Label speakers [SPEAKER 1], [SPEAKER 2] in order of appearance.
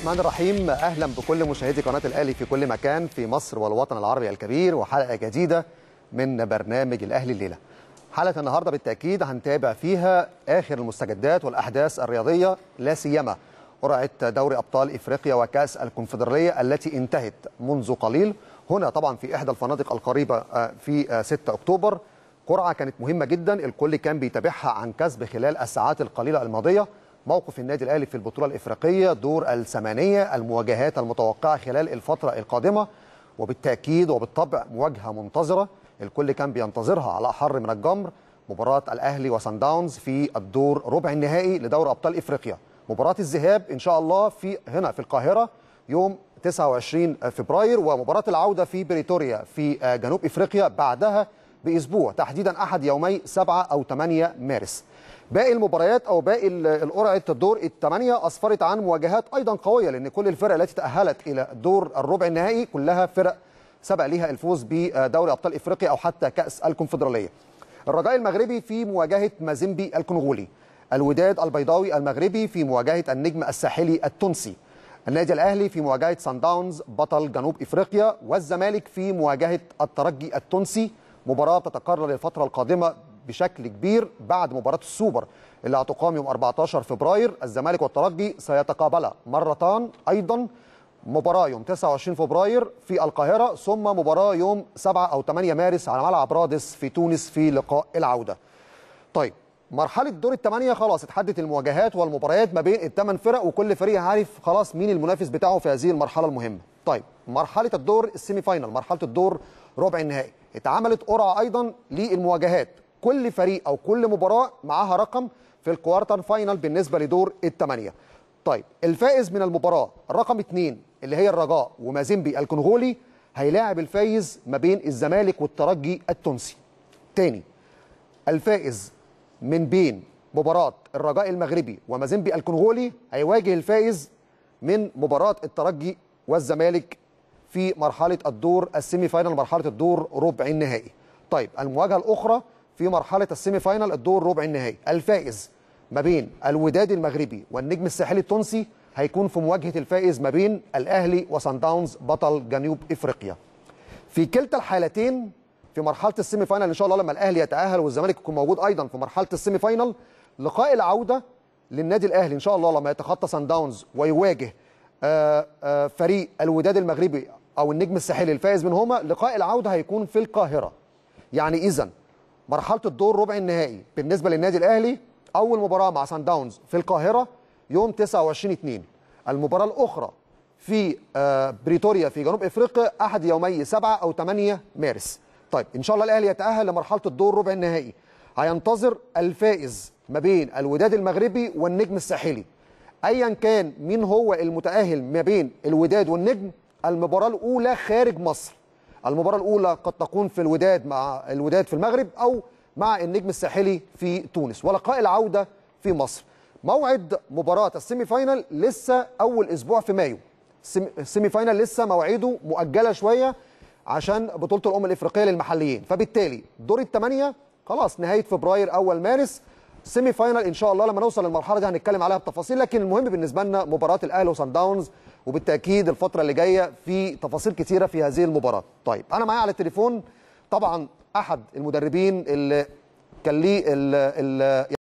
[SPEAKER 1] الرحمن الرحيم اهلا بكل مشاهدي قناه الاهلي في كل مكان في مصر والوطن العربي الكبير وحلقه جديده من برنامج الاهلي الليله حلقه النهارده بالتاكيد هنتابع فيها اخر المستجدات والاحداث الرياضيه لا سيما قرعه دوري ابطال افريقيا وكاس الكونفدراليه التي انتهت منذ قليل هنا طبعا في احدى الفنادق القريبه آه، في 6 آه، اكتوبر قرعه كانت مهمه جدا الكل كان بيتابعها عن كسب خلال الساعات القليله الماضيه موقف النادي الاهلي في البطوله الافريقيه دور الثمانيه المواجهات المتوقعه خلال الفتره القادمه وبالتاكيد وبالطبع مواجهه منتظره الكل كان بينتظرها على احر من الجمر مباراه الاهلي وسان داونز في الدور ربع النهائي لدوري ابطال افريقيا مباراه الذهاب ان شاء الله في هنا في القاهره يوم 29 فبراير ومباراه العوده في بريتوريا في جنوب افريقيا بعدها باسبوع تحديدا احد يومي 7 او 8 مارس باقي المباريات او باقي القرعه الدور الثمانيه اسفرت عن مواجهات ايضا قويه لان كل الفرق التي تاهلت الى دور الربع النهائي كلها فرق سبق ليها الفوز بدوري ابطال افريقيا او حتى كاس الكونفدراليه. الرجاء المغربي في مواجهه مازيمبي الكونغولي. الوداد البيضاوي المغربي في مواجهه النجم الساحلي التونسي. النادي الاهلي في مواجهه سان داونز بطل جنوب افريقيا والزمالك في مواجهه الترجي التونسي مباراه تتكرر الفتره القادمه بشكل كبير بعد مباراة السوبر اللي هتقام يوم 14 فبراير الزمالك والترجي سيتقابلا مرتان أيضا مباراة يوم 29 فبراير في القاهرة ثم مباراة يوم 7 أو 8 مارس على ملعب رادس في تونس في لقاء العودة طيب مرحلة دور الثمانية خلاص اتحدت المواجهات والمباريات ما بين الثمان فرق وكل فريق عارف خلاص مين المنافس بتاعه في هذه المرحلة المهمة طيب مرحلة الدور السيمي فاينل مرحلة الدور ربع النهائي اتعملت قرعة أيضا للمواجهات كل فريق او كل مباراه معاها رقم في الكوارتر فاينل بالنسبه لدور الثمانيه طيب الفائز من المباراه رقم اثنين اللي هي الرجاء ومازيمبي الكونغولي هيلاعب الفايز ما بين الزمالك والترجي التونسي تاني الفائز من بين مباراة الرجاء المغربي ومازيمبي الكونغولي هيواجه الفائز من مباراة الترجي والزمالك في مرحلة الدور السيمي فاينل مرحلة الدور ربع النهائي. طيب المواجهة الأخرى في مرحله السيمي فاينال الدور ربع النهائي الفائز ما بين الوداد المغربي والنجم الساحلي التونسي هيكون في مواجهه الفائز ما بين الاهلي وصن داونز بطل جنوب افريقيا في كلتا الحالتين في مرحله السيمي فاينال ان شاء الله لما الاهلي يتاهل والزمالك يكون موجود ايضا في مرحله السيمي فاينال لقاء العوده للنادي الاهلي ان شاء الله لما يتخطى سان داونز ويواجه آه، آه، فريق الوداد المغربي او النجم الساحلي الفائز منهما لقاء العوده هيكون في القاهره يعني اذا مرحله الدور ربع النهائي بالنسبه للنادي الاهلي اول مباراه مع سان داونز في القاهره يوم 29 2 المباراه الاخرى في آه، بريتوريا في جنوب افريقيا احد يومي 7 او 8 مارس طيب ان شاء الله الاهلي يتاهل لمرحله الدور ربع النهائي هينتظر الفائز ما بين الوداد المغربي والنجم الساحلي ايا كان مين هو المتاهل ما بين الوداد والنجم المباراه الاولى خارج مصر المباراة الأولى قد تكون في الوداد مع الوداد في المغرب أو مع النجم الساحلي في تونس ولقاء العودة في مصر موعد مباراة السيمي فاينل لسه أول أسبوع في مايو السيمي فاينل لسه موعده مؤجلة شوية عشان بطولة الأمم الإفريقية للمحليين فبالتالي دور الثمانية خلاص نهاية فبراير أول مارس سيمي فاينال ان شاء الله لما نوصل للمرحله دي هنتكلم عليها بتفاصيل لكن المهم بالنسبه لنا مباراه الاهلي وسان داونز وبالتاكيد الفتره اللي جايه في تفاصيل كتيره في هذه المباراه طيب انا معايا على التليفون طبعا احد المدربين اللي كان ليه ال